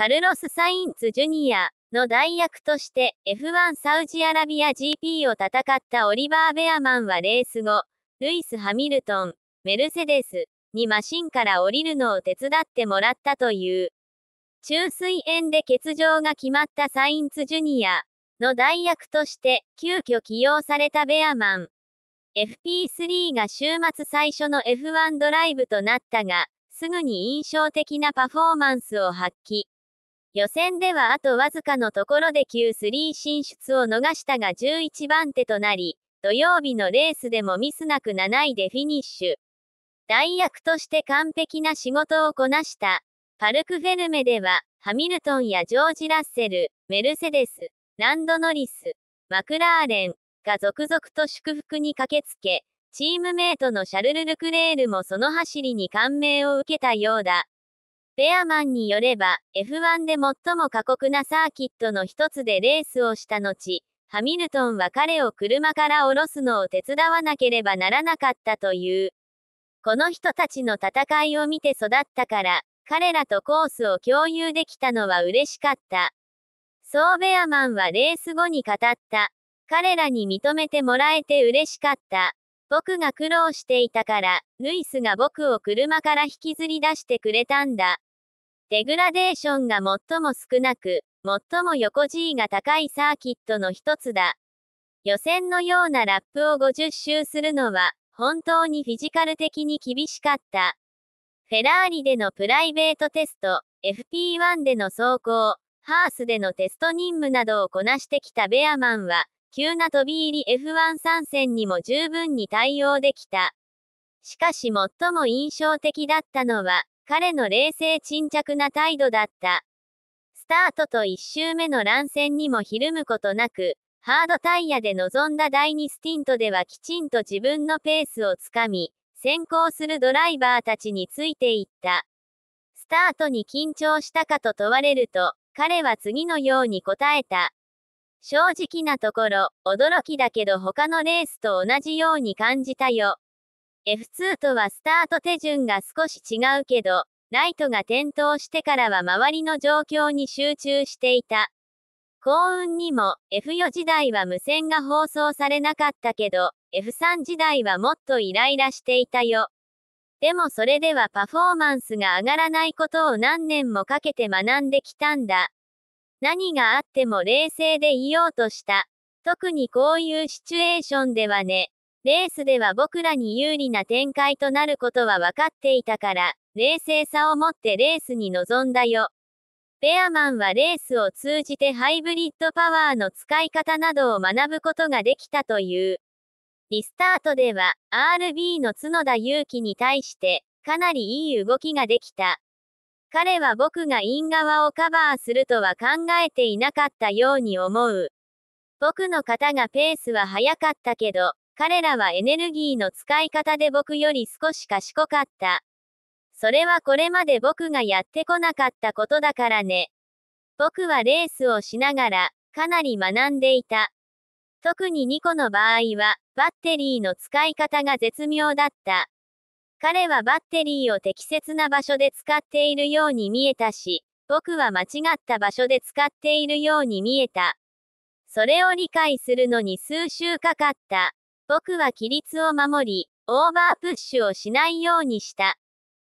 カルロス・サインツ・ジュニアの代役として F1 サウジアラビア GP を戦ったオリバー・ベアマンはレース後、ルイス・ハミルトン、メルセデスにマシンから降りるのを手伝ってもらったという。中水炎で欠場が決まったサインツ・ジュニアの代役として急遽起用されたベアマン。FP3 が週末最初の F1 ドライブとなったが、すぐに印象的なパフォーマンスを発揮。予選ではあとわずかのところで Q3 進出を逃したが11番手となり、土曜日のレースでもミスなく7位でフィニッシュ。代役として完璧な仕事をこなした。パルクフェルメでは、ハミルトンやジョージ・ラッセル、メルセデス、ランド・ノリス、マクラーレンが続々と祝福に駆けつけ、チームメイトのシャルル・ルクレールもその走りに感銘を受けたようだ。ベアマンによれば、F1 で最も過酷なサーキットの一つでレースをした後、ハミルトンは彼を車から降ろすのを手伝わなければならなかったという。この人たちの戦いを見て育ったから、彼らとコースを共有できたのは嬉しかった。そうベアマンはレース後に語った。彼らに認めてもらえて嬉しかった。僕が苦労していたから、ルイスが僕を車から引きずり出してくれたんだ。デグラデーションが最も少なく、最も横 G が高いサーキットの一つだ。予選のようなラップを50周するのは、本当にフィジカル的に厳しかった。フェラーリでのプライベートテスト、FP1 での走行、ハースでのテスト任務などをこなしてきたベアマンは、急な飛び入り F1 参戦にも十分に対応できた。しかし最も印象的だったのは、彼の冷静沈着な態度だった。スタートと1周目の乱戦にもひるむことなく、ハードタイヤで臨んだ第2スティントではきちんと自分のペースをつかみ、先行するドライバーたちについていった。スタートに緊張したかと問われると、彼は次のように答えた。正直なところ、驚きだけど他のレースと同じように感じたよ。F2 とはスタート手順が少し違うけど、ライトが点灯してからは周りの状況に集中していた。幸運にも F4 時代は無線が放送されなかったけど、F3 時代はもっとイライラしていたよ。でもそれではパフォーマンスが上がらないことを何年もかけて学んできたんだ。何があっても冷静でいようとした。特にこういうシチュエーションではね。レースでは僕らに有利な展開となることは分かっていたから、冷静さを持ってレースに臨んだよ。ベアマンはレースを通じてハイブリッドパワーの使い方などを学ぶことができたという。リスタートでは、RB の角田祐希に対して、かなりいい動きができた。彼は僕が陰側をカバーするとは考えていなかったように思う。僕の方がペースは速かったけど、彼らはエネルギーの使い方で僕より少し賢かった。それはこれまで僕がやってこなかったことだからね。僕はレースをしながら、かなり学んでいた。特に2個の場合は、バッテリーの使い方が絶妙だった。彼はバッテリーを適切な場所で使っているように見えたし、僕は間違った場所で使っているように見えた。それを理解するのに数週かかった。僕は規律を守り、オーバープッシュをしないようにした。